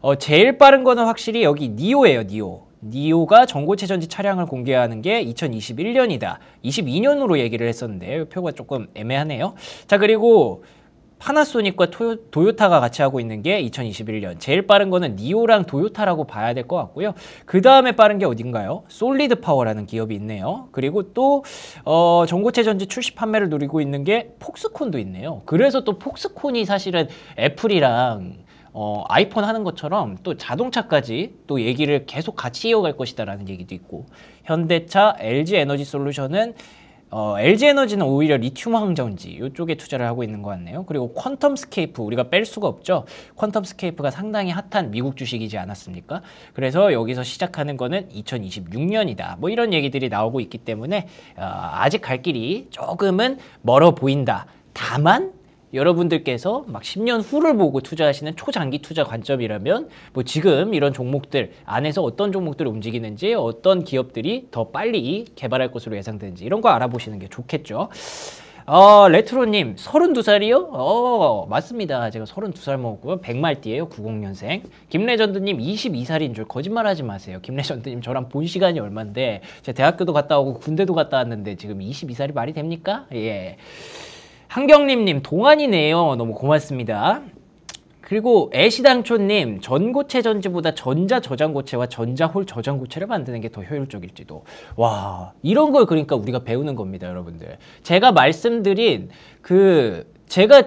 어, 제일 빠른 거는 확실히 여기 니오예요, 니오. 니오가 전고체 전지 차량을 공개하는 게 2021년이다. 22년으로 얘기를 했었는데 표가 조금 애매하네요. 자 그리고 파나소닉과 도요, 타가 같이 하고 있는 게 2021년 제일 빠른 거는 니오랑 도요타라고 봐야 될 것 같고요 그 다음에 빠른 게 어딘가요? 솔리드 파워라는 기업이 있네요 그리고 또 어, 전고체 전지 출시 판매를 누리고 있는 게 폭스콘도 있네요 그래서 또 폭스콘이 사실은 애플이랑 어, 아이폰 하는 것처럼 또 자동차까지 또 얘기를 계속 같이 이어갈 것이다라는 얘기도 있고 현대차, LG 에너지 솔루션은 어, LG 에너지는 오히려 리튬 황전지 이쪽에 투자를 하고 있는 것 같네요. 그리고 퀀텀 스케이프 우리가 뺄 수가 없죠. 퀀텀 스케이프가 상당히 핫한 미국 주식이지 않았습니까? 그래서 여기서 시작하는 거는 2026년이다. 뭐 이런 얘기들이 나오고 있기 때문에 어, 아직 갈 길이 조금은 멀어 보인다. 다만 여러분들께서 막 10년 후를 보고 투자하시는 초장기 투자 관점이라면 뭐 지금 이런 종목들 안에서 어떤 종목들이 움직이는지 어떤 기업들이 더 빨리 개발할 것으로 예상되는지 이런 거 알아보시는 게 좋겠죠. 어, 레트로님, 32살이요? 어, 맞습니다. 제가 32살 먹었고요. 백말띠예요 90년생. 김레전드님, 22살인 줄 거짓말 하지 마세요. 김레전드님, 저랑 본 시간이 얼만데, 제가 대학교도 갔다 오고 군대도 갔다 왔는데, 지금 22살이 말이 됩니까? 예. 한경림님 동안이네요. 너무 고맙습니다. 그리고 애시당초님 전고체 전지보다 전자 저장고체와 전자홀 저장고체를 만드는 게 더 효율적일지도 와 이런 걸 그러니까 우리가 배우는 겁니다 여러분들 제가 말씀드린 그 제가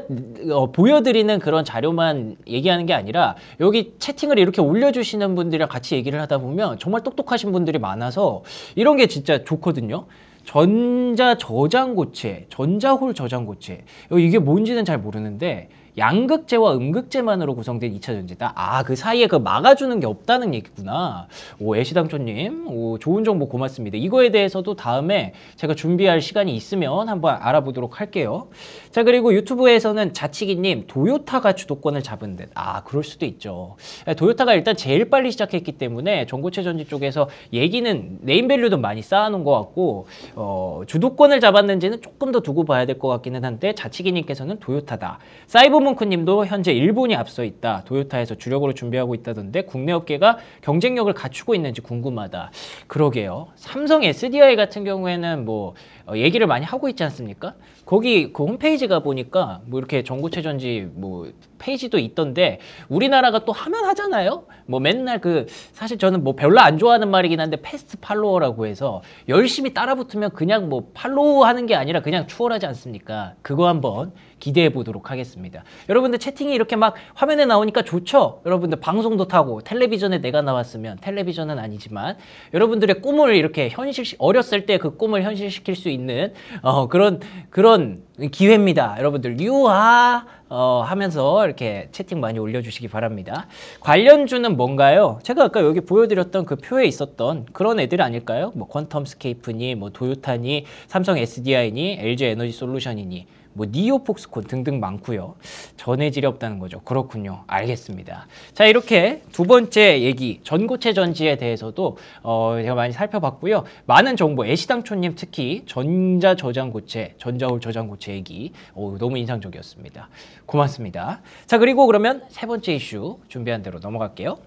어, 보여드리는 그런 자료만 얘기하는 게 아니라 여기 채팅을 이렇게 올려주시는 분들이랑 같이 얘기를 하다 보면 정말 똑똑하신 분들이 많아서 이런 게 진짜 좋거든요 전자 저장고체, 전자홀 저장고체 이게 뭔지는 잘 모르는데 양극재와 음극재만으로 구성된 2차 전지다. 아, 그 사이에 그 막아주는 게 없다는 얘기구나. 오, 애시당초님, 오, 좋은 정보 고맙습니다. 이거에 대해서도 다음에 제가 준비할 시간이 있으면 한번 알아보도록 할게요. 자, 그리고 유튜브에서는 자치기님, 도요타가 주도권을 잡은 듯. 아, 그럴 수도 있죠. 예, 도요타가 일단 제일 빨리 시작했기 때문에 전고체 전지 쪽에서 얘기는 네임밸류도 많이 쌓아놓은 것 같고, 어, 주도권을 잡았는지는 조금 더 두고 봐야 될 것 같기는 한데, 자치기님께서는 도요타다. 사이버 프로몽크님도 현재 일본이 앞서 있다. 도요타에서 주력으로 준비하고 있다던데 국내 업계가 경쟁력을 갖추고 있는지 궁금하다. 그러게요. 삼성 SDI 같은 경우에는 뭐 어, 얘기를 많이 하고 있지 않습니까? 거기 그 홈페이지가 보니까 뭐 이렇게 전구체전지 뭐 페이지도 있던데 우리나라가 또 하면 하잖아요. 뭐 맨날 그 사실 저는 뭐 별로 안 좋아하는 말이긴 한데 패스트 팔로워라고 해서 열심히 따라붙으면 그냥 뭐 팔로우 하는 게 아니라 그냥 추월하지 않습니까? 그거 한번 기대해 보도록 하겠습니다. 여러분들 채팅이 이렇게 막 화면에 나오니까 좋죠? 여러분들 방송도 타고 텔레비전에 내가 나왔으면 텔레비전은 아니지만 여러분들의 꿈을 이렇게 현실 어렸을 때 그 꿈을 현실시킬 수 있는 어, 그런 그런 기회입니다. 여러분들 유아 어, 하면서 이렇게 채팅 많이 올려주시기 바랍니다. 관련주는 뭔가요? 제가 아까 여기 보여드렸던 그 표에 있었던 그런 애들 아닐까요? 뭐 퀀텀스케이프니, 뭐 도요타니, 삼성 SDI니, LG 에너지 솔루션이니 뭐 니오폭스콘 등등 많고요. 전해질이 없다는 거죠. 그렇군요. 알겠습니다. 자 이렇게 두 번째 얘기 전고체 전지에 대해서도 어, 제가 많이 살펴봤고요. 많은 정보 애시당초님 특히 전자 저장 고체, 전자홀 저장 고체 얘기 오, 너무 인상적이었습니다. 고맙습니다. 자 그리고 그러면 세 번째 이슈 준비한 대로 넘어갈게요.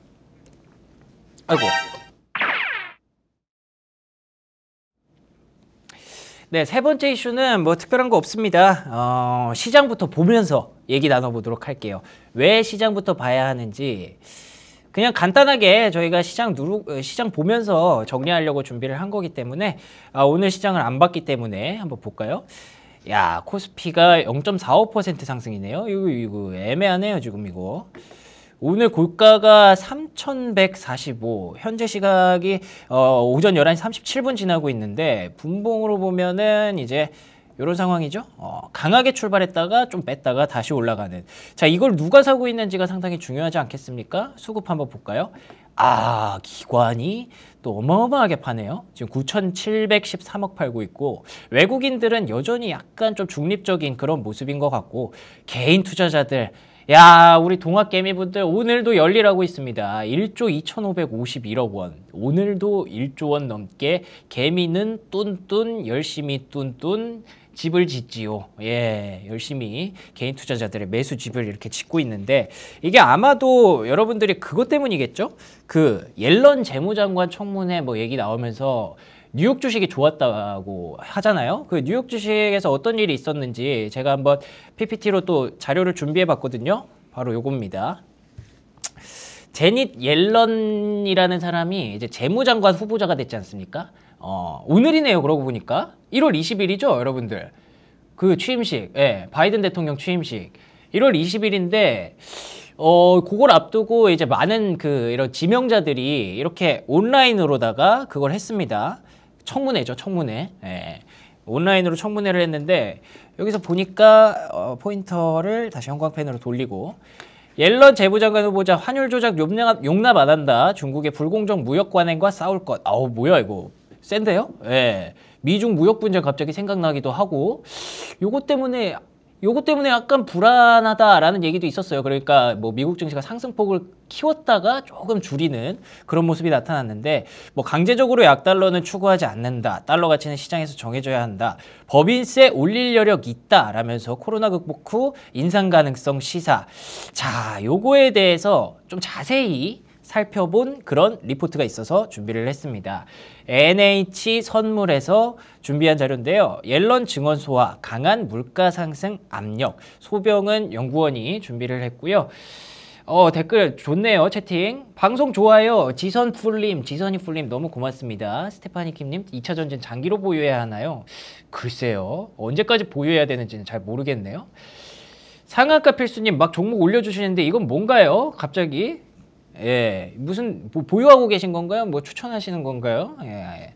아이고 네, 세 번째 이슈는 뭐 특별한 거 없습니다. 어, 시장부터 보면서 얘기 나눠보도록 할게요. 왜 시장부터 봐야 하는지 그냥 간단하게 저희가 시장 누르 어, 시장 보면서 정리하려고 준비를 한 거기 때문에 아, 오늘 시장을 안 봤기 때문에 한번 볼까요? 야 코스피가 0.45% 상승이네요. 이거 이거 애매하네요 지금 이거. 오늘 고가가 3,145 현재 시각이 어, 오전 11시 37분 지나고 있는데 분봉으로 보면은 이제 이런 상황이죠. 어, 강하게 출발했다가 좀 뺐다가 다시 올라가는. 자, 이걸 누가 사고 있는지가 상당히 중요하지 않겠습니까? 수급 한번 볼까요? 아, 기관이 또 어마어마하게 파네요. 지금 9,713억 팔고 있고 외국인들은 여전히 약간 좀 중립적인 그런 모습인 것 같고 개인 투자자들 야 우리 동학개미분들 오늘도 열일하고 있습니다. 1조 2551억 원 오늘도 1조 원 넘게 개미는 뚠뚠 열심히 뚠뚠 집을 짓지요. 예, 열심히 개인 투자자들의 매수 집을 이렇게 짓고 있는데 이게 아마도 여러분들이 그것 때문이겠죠? 그 옐런 재무장관 청문회 뭐 얘기 나오면서 뉴욕 주식이 좋았다고 하잖아요. 그 뉴욕 주식에서 어떤 일이 있었는지 제가 한번 PPT로 또 자료를 준비해 봤거든요. 바로 요겁니다. 제닛 옐런이라는 사람이 이제 재무장관 후보자가 됐지 않습니까? 어, 오늘이네요. 그러고 보니까 1월 20일이죠, 여러분들. 그 취임식, 예, 바이든 대통령 취임식. 1월 20일인데 어, 그걸 앞두고 이제 많은 그 이런 지명자들이 이렇게 온라인으로다가 그걸 했습니다. 청문회죠. 청문회. 예. 온라인으로 청문회를 했는데 여기서 보니까 어, 포인터를 다시 형광펜으로 돌리고 옐런 재무장관 후보자 환율 조작 용납, 용납 안 한다. 중국의 불공정 무역 관행과 싸울 것. 아우 뭐야 이거 센데요? 예. 미중 무역 분쟁 갑자기 생각나기도 하고 요것 때문에 요거 때문에 약간 불안하다라는 얘기도 있었어요. 그러니까 뭐 미국 증시가 상승폭을 키웠다가 조금 줄이는 그런 모습이 나타났는데 뭐 강제적으로 약달러는 추구하지 않는다. 달러 가치는 시장에서 정해져야 한다. 법인세 올릴 여력 있다. 라면서 코로나 극복 후 인상 가능성 시사. 자, 요거에 대해서 좀 자세히 살펴본 그런 리포트가 있어서 준비를 했습니다. NH 선물에서 준비한 자료인데요. 옐런 증언 소화, 강한 물가 상승 압력, 소병은 연구원이 준비를 했고요. 어 댓글 좋네요 채팅 방송 좋아요 지선 풀림 지선이 풀림 너무 고맙습니다 스테파니 킴님 2차 전쟁 장기로 보유해야 하나요? 글쎄요 언제까지 보유해야 되는지는 잘 모르겠네요 상한가 필수님 막 종목 올려주시는데 이건 뭔가요? 갑자기 예, 무슨 뭐 보유하고 계신 건가요? 뭐 추천하시는 건가요? 예. 예.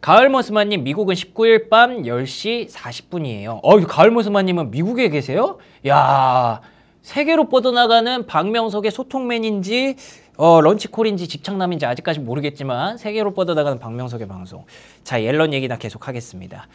가을머스마님 미국은 19일 밤 10시 40분이에요. 어, 가을머스마님은 미국에 계세요? 야 세계로 뻗어나가는 박명석의 소통맨인지 어, 런치콜인지 집착남인지 아직까지 모르겠지만 세계로 뻗어나가는 박명석의 방송. 자, 옐런 얘기나 계속하겠습니다.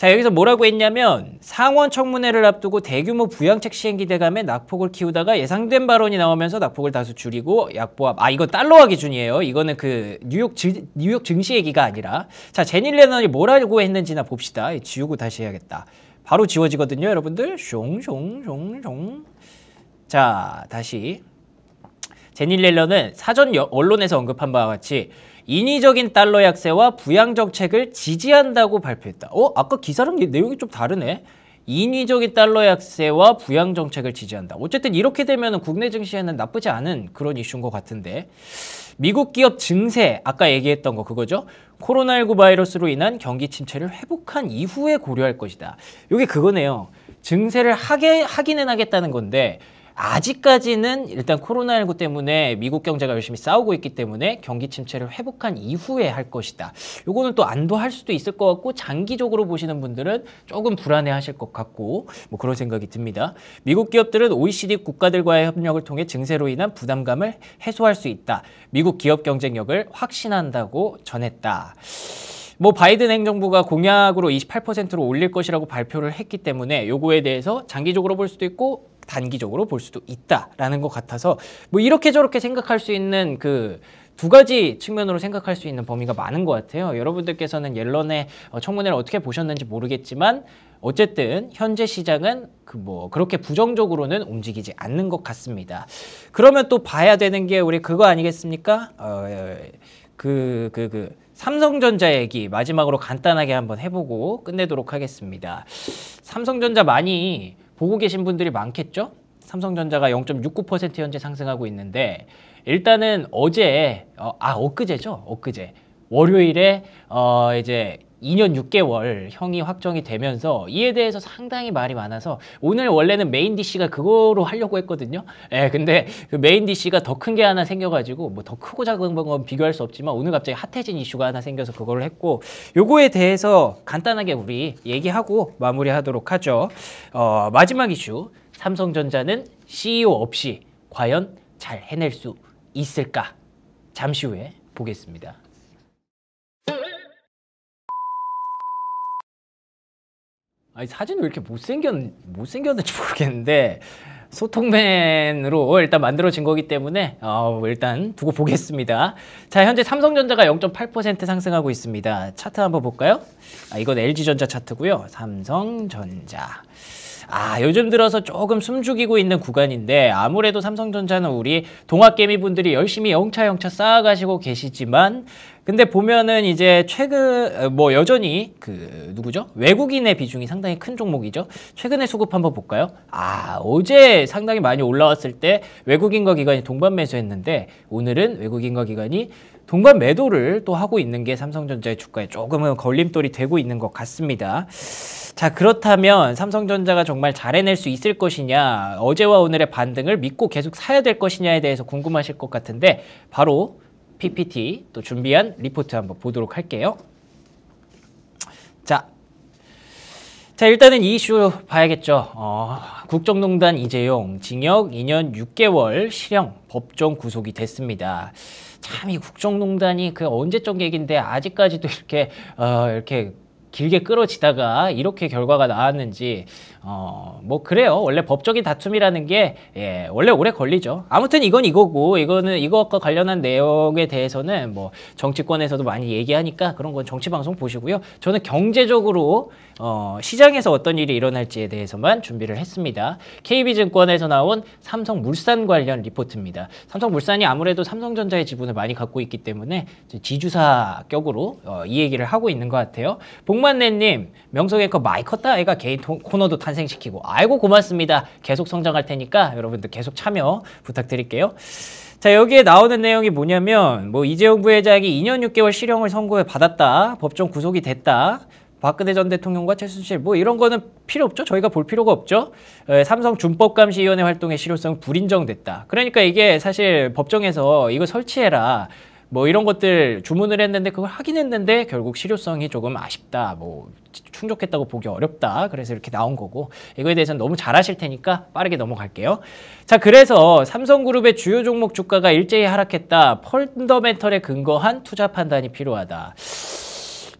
자 여기서 뭐라고 했냐면 상원 청문회를 앞두고 대규모 부양책 시행 기대감에 낙폭을 키우다가 예상된 발언이 나오면서 낙폭을 다수 줄이고 약보합 아 이거 달러화 기준이에요 이거는 그 뉴욕 지, 뉴욕 증시 얘기가 아니라 자제니 레넌이 뭐라고 했는지나 봅시다 지우고 다시 해야겠다 바로 지워지거든요 여러분들 숑숑숑숑 자 다시 제니 렐런은 사전 언론에서 언급한 바와 같이 인위적인 달러 약세와 부양 정책을 지지한다고 발표했다. 어? 아까 기사랑 내용이 좀 다르네. 인위적인 달러 약세와 부양 정책을 지지한다. 어쨌든 이렇게 되면 국내 증시에는 나쁘지 않은 그런 이슈인 것 같은데 미국 기업 증세 아까 얘기했던 거 그거죠. 코로나19 바이러스로 인한 경기 침체를 회복한 이후에 고려할 것이다. 이게 그거네요. 증세를 하게 하기는 하겠다는 건데 아직까지는 일단 코로나19 때문에 미국 경제가 열심히 싸우고 있기 때문에 경기 침체를 회복한 이후에 할 것이다. 요거는 또 안도할 수도 있을 것 같고 장기적으로 보시는 분들은 조금 불안해하실 것 같고 뭐 그런 생각이 듭니다. 미국 기업들은 OECD 국가들과의 협력을 통해 증세로 인한 부담감을 해소할 수 있다. 미국 기업 경쟁력을 확신한다고 전했다. 뭐 바이든 행정부가 공약으로 28%로 올릴 것이라고 발표를 했기 때문에 요거에 대해서 장기적으로 볼 수도 있고 단기적으로 볼 수도 있다라는 것 같아서 뭐 이렇게 저렇게 생각할 수 있는 그 두 가지 측면으로 생각할 수 있는 범위가 많은 것 같아요. 여러분들께서는 옐런의 어, 청문회를 어떻게 보셨는지 모르겠지만 어쨌든 현재 시장은 그 뭐 그렇게 부정적으로는 움직이지 않는 것 같습니다. 그러면 또 봐야 되는 게 우리 그거 아니겠습니까? 어, 그, 그, 그, 삼성전자 얘기 마지막으로 간단하게 한번 해보고 끝내도록 하겠습니다. 삼성전자 많이 보고 계신 분들이 많겠죠? 삼성전자가 0.69% 현재 상승하고 있는데 일단은 어제 어, 아 엊그제죠 엊그제 월요일에 어 이제 2년 6개월 형이 확정이 되면서 이에 대해서 상당히 말이 많아서 오늘 원래는 메인 DC가 그거로 하려고 했거든요. 예, 근데 그 메인 DC가 더 큰 게 하나 생겨가지고 뭐 더 크고 작은 건 비교할 수 없지만 오늘 갑자기 핫해진 이슈가 하나 생겨서 그걸 했고 요거에 대해서 간단하게 우리 얘기하고 마무리하도록 하죠. 어, 마지막 이슈 삼성전자는 CEO 없이 과연 잘 해낼 수 있을까? 잠시 후에 보겠습니다. 아니 사진 왜 이렇게 못생겼 못생겼는지 모르겠는데 소통맨으로 일단 만들어진 거기 때문에 어, 일단 두고 보겠습니다. 자 현재 삼성전자가 0.8% 상승하고 있습니다. 차트 한번 볼까요? 아, 이건 LG전자 차트고요. 삼성전자. 아 요즘 들어서 조금 숨죽이고 있는 구간인데 아무래도 삼성전자는 우리 동학개미 분들이 열심히 영차영차 쌓아가시고 계시지만 근데 보면은 이제 최근 어, 뭐 여전히 그 누구죠? 외국인의 비중이 상당히 큰 종목이죠. 최근에 수급 한번 볼까요? 아 어제 상당히 많이 올라왔을 때 외국인과 기관이 동반 매수했는데 오늘은 외국인과 기관이 동반 매도를 또 하고 있는 게 삼성전자의 주가에 조금은 걸림돌이 되고 있는 것 같습니다. 자 그렇다면 삼성전자가 정말 잘 해낼 수 있을 것이냐 어제와 오늘의 반등을 믿고 계속 사야 될 것이냐에 대해서 궁금하실 것 같은데 바로 PPT 또 준비한 리포트 한번 보도록 할게요. 자, 자 일단은 이 이슈 봐야겠죠. 어, 국정농단 이재용 징역 2년 6개월 실형 법정 구속이 됐습니다. 참이 국정농단이 그 언제적 얘기인데 아직까지도 이렇게 어, 이렇게 길게 끌어지다가 이렇게 결과가 나왔는지 어 뭐 그래요 원래 법적인 다툼이라는 게 예, 원래 오래 걸리죠 아무튼 이건 이거고 이거는 이것과 관련한 내용에 대해서는 뭐 정치권에서도 많이 얘기하니까 그런 건 정치 방송 보시고요 저는 경제적으로 어, 시장에서 어떤 일이 일어날지에 대해서만 준비를 했습니다. KB증권에서 나온 삼성물산 관련 리포트입니다. 삼성물산이 아무래도 삼성전자의 지분을 많이 갖고 있기 때문에 지주사 격으로 어, 이 얘기를 하고 있는 것 같아요. 복만네님, 명성의커 마이 컸다 애가 개인 코너도 탄생시키고 아이고 고맙습니다. 계속 성장할 테니까 여러분들 계속 참여 부탁드릴게요. 자 여기에 나오는 내용이 뭐냐면 뭐 이재용 부회장이 2년 6개월 실형을 선고해 받았다. 법정 구속이 됐다. 박근혜 전 대통령과 최순실 뭐 이런 거는 필요 없죠. 저희가 볼 필요가 없죠. 에, 예, 삼성 준법감시위원회 활동의 실효성 불인정됐다. 그러니까 이게 사실 법정에서 이거 설치해라. 뭐 이런 것들 주문을 했는데 그걸 하긴 했는데 결국 실효성이 조금 아쉽다. 뭐 충족했다고 보기 어렵다. 그래서 이렇게 나온 거고 이거에 대해서는 너무 잘하실 테니까 빠르게 넘어갈게요. 자 그래서 삼성그룹의 주요 종목 주가가 일제히 하락했다. 펀더멘털에 근거한 투자 판단이 필요하다.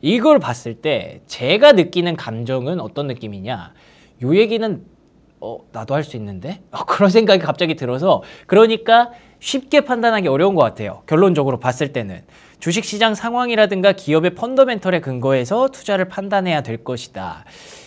이걸 봤을 때 제가 느끼는 감정은 어떤 느낌이냐 요 얘기는 어 나도 할 수 있는데 어, 그런 생각이 갑자기 들어서 그러니까 쉽게 판단하기 어려운 것 같아요 결론적으로 봤을 때는 주식시장 상황이라든가 기업의 펀더멘털에 근거해서 투자를 판단해야 될 것이다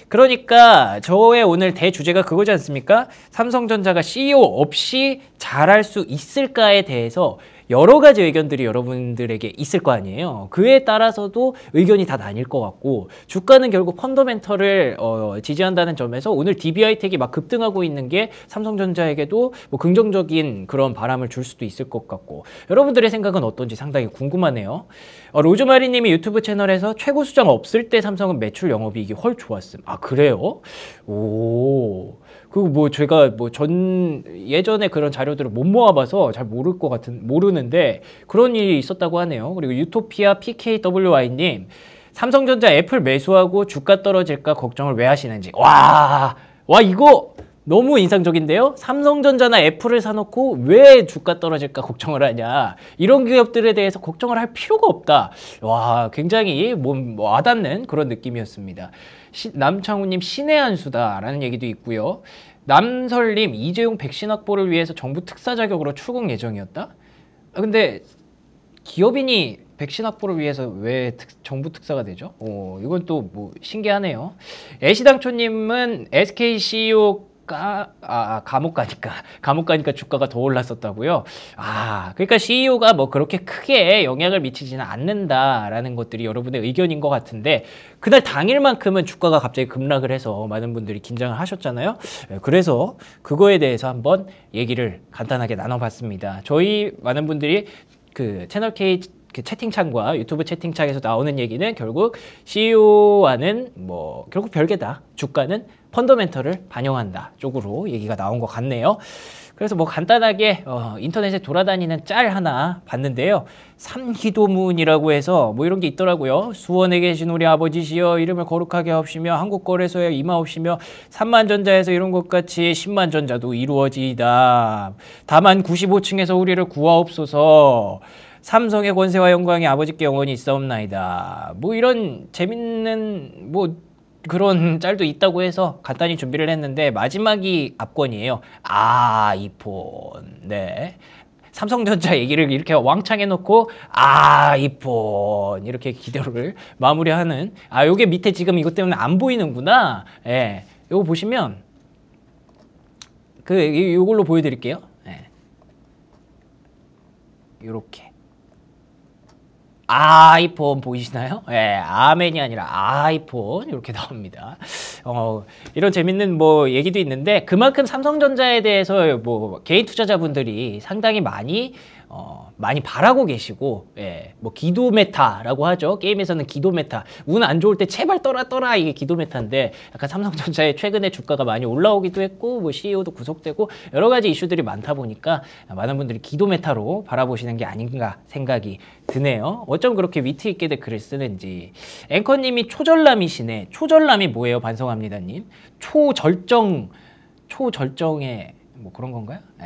그러니까 저의 오늘 대주제가 그거지 않습니까 삼성전자가 CEO 없이 잘할 수 있을까에 대해서 여러 가지 의견들이 여러분들에게 있을 거 아니에요. 그에 따라서도 의견이 다 나뉠 것 같고 주가는 결국 펀더멘터를 어, 지지한다는 점에서 오늘 DBI텍이 막 급등하고 있는 게 삼성전자에게도 뭐 긍정적인 그런 바람을 줄 수도 있을 것 같고 여러분들의 생각은 어떤지 상당히 궁금하네요. 어, 로즈마리님이 유튜브 채널에서 최고 수정 없을 때 삼성은 매출 영업이익이 훨 좋았음. 아 그래요? 오 그뭐 제가 뭐 전 예전에 그런 자료들을 못 모아봐서 잘 모를 것 같은 모르는데 그런 일이 있었다고 하네요. 그리고 유토피아 PKWI님 삼성전자 애플 매수하고 주가 떨어질까 걱정을 왜 하시는지 와와 와 이거 너무 인상적인데요. 삼성전자나 애플을 사놓고 왜 주가 떨어질까 걱정을 하냐. 이런 기업들에 대해서 걱정을 할 필요가 없다. 와, 굉장히 뭐 와닿는 그런 느낌이었습니다. 남창우님 신의 한 수다라는 얘기도 있고요. 남설님 이재용 백신 확보를 위해서 정부 특사 자격으로 출국 예정이었다? 아, 근데 기업인이 백신 확보를 위해서 왜 특, 정부 특사가 되죠? 어, 이건 또 뭐 신기하네요. 애시당초님은 SK CEO 가, 아, 아 감옥 가니까, 감옥 가니까 주가가 더 올랐었다고요? 아, 그러니까 CEO가 뭐 그렇게 크게 영향을 미치지는 않는다라는 것들이 여러분의 의견인 것 같은데, 그날 당일만큼은 주가가 갑자기 급락을 해서 많은 분들이 긴장을 하셨잖아요? 네, 그래서 그거에 대해서 한번 얘기를 간단하게 나눠봤습니다. 저희 많은 분들이 그 채널 K 그 채팅창과 유튜브 채팅창에서 나오는 얘기는 결국 CEO와는 뭐 결국 별개다. 주가는 펀더멘터를 반영한다 쪽으로 얘기가 나온 것 같네요. 그래서 뭐 간단하게 어, 인터넷에 돌아다니는 짤 하나 봤는데요. 삼기도문이라고 해서 뭐 이런 게 있더라고요. 수원에 계신 우리 아버지시여 이름을 거룩하게 하시며 한국거래소에 임하옵시며 삼만전자에서 이런 것 같이 십만전자도 이루어지이다. 다만 구십오층에서 우리를 구하옵소서. 삼성의 권세와 영광이 아버지께 영원히 있사옵나이다. 뭐 이런 재밌는 뭐 그런 짤도 있다고 해서 간단히 준비를 했는데 마지막이 압권이에요. 아 이폰 네. 삼성전자 얘기를 이렇게 왕창 해놓고 아 이폰 이렇게 기대를 마무리하는 아 요게 밑에 지금 이것 때문에 안 보이는구나 예 요거 보시면 그 요걸로 보여드릴게요 예 요렇게 아이폰 보이시나요? 예, 아멘이 아니라 아이폰 이렇게 나옵니다. 어, 이런 재밌는 뭐 얘기도 있는데 그만큼 삼성전자에 대해서 뭐 개인 투자자분들이 상당히 많이 어, 많이 바라고 계시고 예, 뭐 기도 메타라고 하죠. 게임에서는 기도 메타. 운 안 좋을 때 제발 떠라 떠라 이게 기도 메타인데 약간 삼성전자의 최근에 주가가 많이 올라오기도 했고 뭐 CEO도 구속되고 여러 가지 이슈들이 많다 보니까 많은 분들이 기도 메타로 바라보시는 게 아닌가 생각이 드네요. 어쩜 그렇게 위트 있게 글을 쓰는지. 앵커님이 초절남이시네. 초절남이 뭐예요? 반성합니다님. 초절정, 초절정의 뭐 그런 건가요? 예.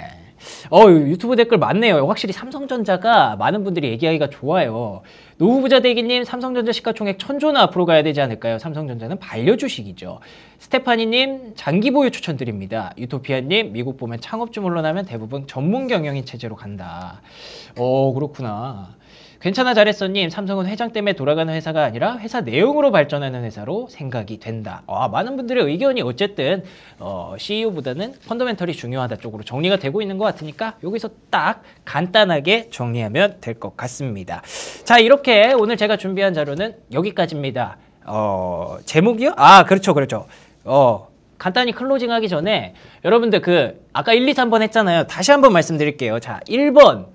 어 유튜브 댓글 많네요. 확실히 삼성전자가 많은 분들이 얘기하기가 좋아요. 노후부자 대기님 삼성전자 시가총액 천조나 앞으로 가야 되지 않을까요? 삼성전자는 반려주식이죠. 스테파니님 장기 보유 추천드립니다. 유토피아님 미국 보면 창업주 물러나면 대부분 전문 경영인 체제로 간다. 어 그렇구나. 괜찮아 잘했어님 삼성은 회장 때문에 돌아가는 회사가 아니라 회사 내용으로 발전하는 회사로 생각이 된다. 아, 많은 분들의 의견이 어쨌든 어, CEO보다는 펀더멘털이 중요하다 쪽으로 정리가 되고 있는 것 같으니까 여기서 딱 간단하게 정리하면 될 것 같습니다. 자 이렇게 오늘 제가 준비한 자료는 여기까지입니다. 어, 제목이요? 아 그렇죠 그렇죠. 어, 간단히 클로징하기 전에 여러분들 그 아까 1, 2, 3번 했잖아요. 다시 한번 말씀드릴게요. 자 1번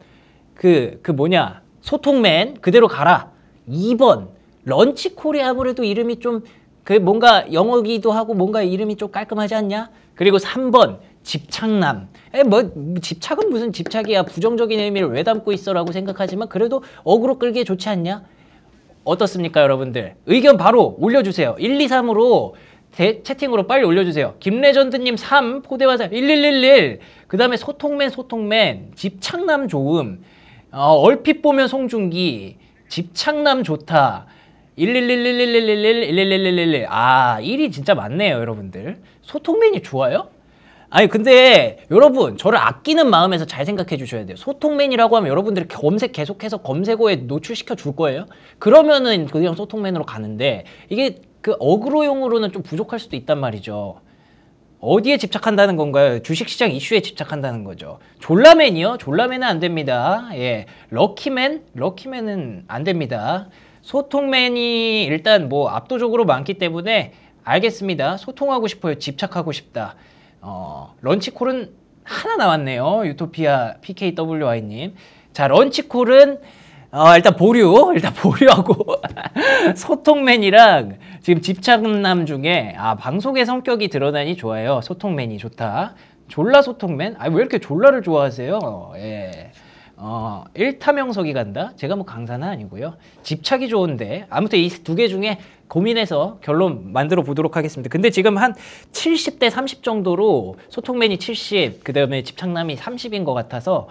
그그 그 뭐냐 소통맨 그대로 가라. 2번 런치콜이 아무래도 이름이 좀 그 뭔가 영어기도 하고 뭔가 이름이 좀 깔끔하지 않냐? 그리고 3번 집착남. 에, 뭐, 집착은 무슨 집착이야. 부정적인 의미를 왜 담고 있어? 라고 생각하지만 그래도 어그로 끌기에 좋지 않냐? 어떻습니까, 여러분들? 의견 바로 올려주세요. 1, 2, 3으로 대, 채팅으로 빨리 올려주세요. 김레전드님 3, 포대화사 1111. 그 다음에 소통맨, 소통맨, 집착남 좋음. 어, 얼핏 보면 송중기 집착남 좋다. 11111111111111 아, 1이 진짜 많네요, 여러분들. 소통맨이 좋아요? 아니 근데 여러분 저를 아끼는 마음에서 잘 생각해 주셔야 돼요 소통맨이라고 하면 여러분들이 검색 계속해서 검색어에 노출시켜 줄 거예요 그러면은 그냥 소통맨으로 가는데 이게 그 어그로용으로는 좀 부족할 수도 있단 말이죠 어디에 집착한다는 건가요? 주식시장 이슈에 집착한다는 거죠. 졸라맨이요? 졸라맨은 안 됩니다. 예. 럭키맨? 럭키맨은 안 됩니다. 소통맨이 일단 뭐 압도적으로 많기 때문에 알겠습니다. 소통하고 싶어요. 집착하고 싶다. 어, 런치콜은 하나 나왔네요. 유토피아 PKWI님. 자, 런치콜은 어, 일단 보류, 일단 보류하고 소통맨이랑 지금 집착남 중에 아 방송의 성격이 드러나니 좋아요. 소통맨이 좋다. 졸라 소통맨? 아 왜 이렇게 졸라를 좋아하세요? 예. 어, 일타명석이 간다? 제가 뭐 강사는 아니고요. 집착이 좋은데 아무튼 이 두 개 중에 고민해서 결론 만들어 보도록 하겠습니다. 근데 지금 한 70대 30 정도로 소통맨이 70, 그 다음에 집착남이 30인 것 같아서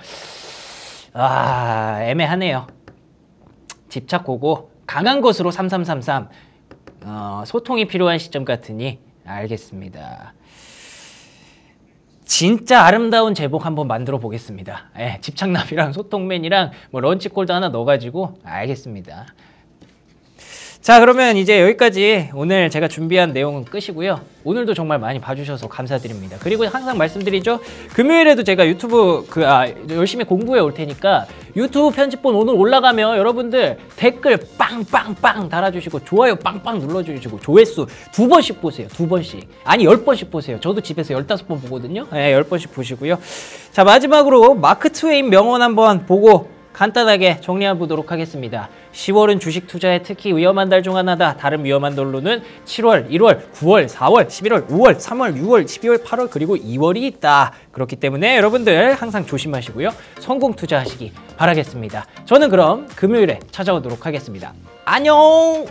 아 애매하네요. 집착고고 강한 것으로 3333 어, 소통이 필요한 시점 같으니 알겠습니다. 진짜 아름다운 제복 한번 만들어 보겠습니다. 예, 집착남이랑 소통맨이랑 뭐 런치콜도 하나 넣어가지고 알겠습니다. 자 그러면 이제 여기까지 오늘 제가 준비한 내용은 끝이고요 오늘도 정말 많이 봐주셔서 감사드립니다 그리고 항상 말씀드리죠 금요일에도 제가 유튜브 그 아 열심히 공부해 올 테니까 유튜브 편집본 오늘 올라가면 여러분들 댓글 빵빵빵 달아주시고 좋아요 빵빵 눌러주시고 조회수 두 번씩 보세요 두 번씩 아니 열 번씩 보세요 저도 집에서 열다섯 번 보거든요 예열 번씩 보시고요 자 마지막으로 마크 트웨인 명언 한번 보고 간단하게 정리해 보도록 하겠습니다 10월은 주식 투자에 특히 위험한 달 중 하나다. 다른 위험한 달로는 7월, 1월, 9월, 4월, 11월, 5월, 3월, 6월, 12월, 8월 그리고 2월이 있다. 그렇기 때문에 여러분들 항상 조심하시고요. 성공 투자하시기 바라겠습니다. 저는 그럼 금요일에 찾아오도록 하겠습니다. 안녕!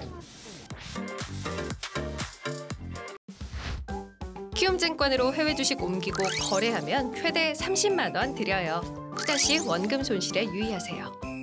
키움증권으로 해외 주식 옮기고 거래하면 최대 30만 원 드려요. 투자 시 원금 손실에 유의하세요.